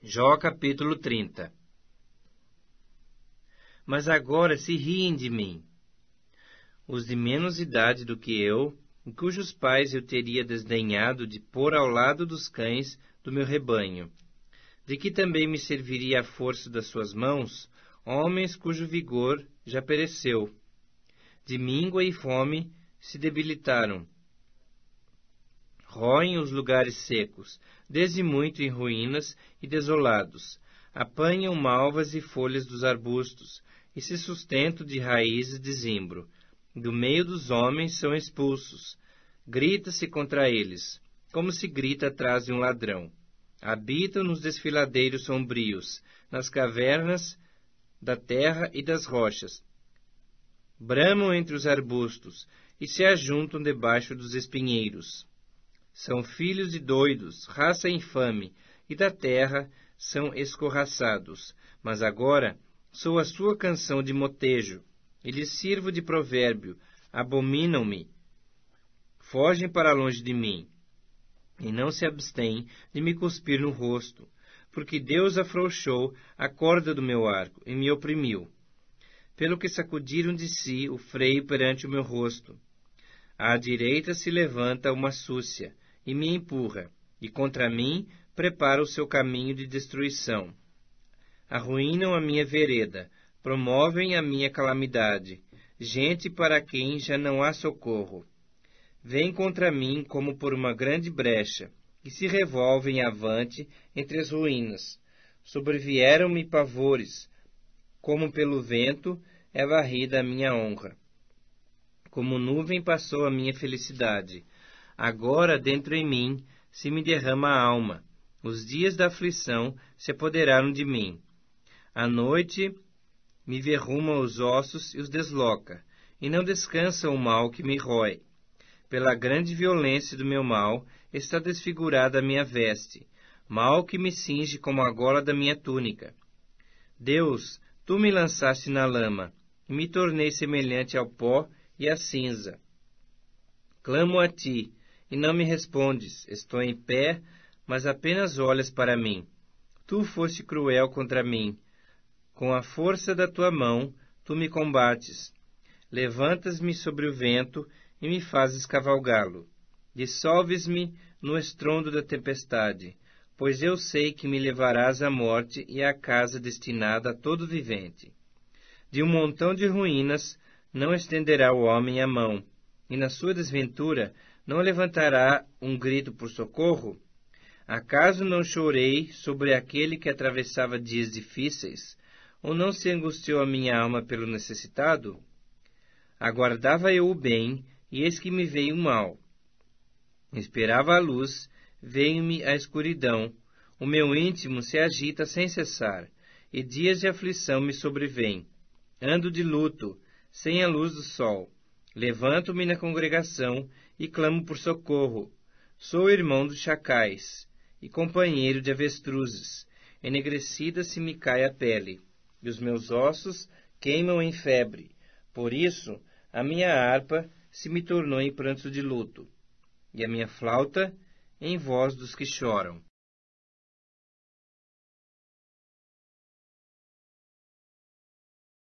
Jó capítulo 30 Mas agora se riem de mim, os de menos idade do que eu, cujos pais eu teria desdenhado de pôr ao lado dos cães do meu rebanho, de que também me serviria a força das suas mãos, homens cujo vigor já pereceu. De míngua e fome se debilitaram, roem os lugares secos, desde muito em ruínas e desolados. Apanham malvas e folhas dos arbustos, e se sustentam de raízes de zimbro. Do meio dos homens são expulsos. Grita-se contra eles, como se grita atrás de um ladrão. Habitam nos desfiladeiros sombrios, nas cavernas da terra e das rochas. Bramam entre os arbustos e se ajuntam debaixo dos espinheiros são filhos de doidos, raça infame, e da terra são escorraçados. Mas agora sou a sua canção de motejo, e lhe sirvo de provérbio, abominam-me, fogem para longe de mim, e não se abstêm de me cuspir no rosto, porque Deus afrouxou a corda do meu arco e me oprimiu, pelo que sacudiram de si o freio perante o meu rosto. À direita se levanta uma súcia, e me empurra, e contra mim prepara o seu caminho de destruição. Arruinam a minha vereda, promovem a minha calamidade, gente para quem já não há socorro. Vêm contra mim como por uma grande brecha, e se revolvem avante entre as ruínas. Sobrevieram-me pavores, como pelo vento é varrida a minha honra. Como nuvem passou a minha felicidade, agora dentro em mim se me derrama a alma. Os dias da aflição se apoderaram de mim. A noite me verruma os ossos e os desloca, e não descansa o mal que me rói. Pela grande violência do meu mal está desfigurada a minha veste, mal que me cinge como a gola da minha túnica. Deus, tu me lançaste na lama, e me tornei semelhante ao pó e à cinza. Clamo a ti, e não me respondes. Estou em pé, mas apenas olhas para mim. Tu foste cruel contra mim. Com a força da tua mão, tu me combates. Levantas-me sobre o vento e me fazes cavalgá-lo. Dissolves-me no estrondo da tempestade, pois eu sei que me levarás à morte e à casa destinada a todo vivente. De um montão de ruínas não estenderá o homem a mão, e na sua desventura não levantará um grito por socorro? Acaso não chorei sobre aquele que atravessava dias difíceis? Ou não se angustiou a minha alma pelo necessitado? Aguardava eu o bem, e eis que me veio o mal. Esperava a luz, veio-me a escuridão. O meu íntimo se agita sem cessar, e dias de aflição me sobrevêm. Ando de luto, sem a luz do sol. Levanto-me na congregação e clamo por socorro. Sou irmão dos chacais e companheiro de avestruzes. Enegrecida se me cai a pele, e os meus ossos queimam em febre. Por isso, a minha harpa se me tornou em pranto de luto, e a minha flauta em voz dos que choram.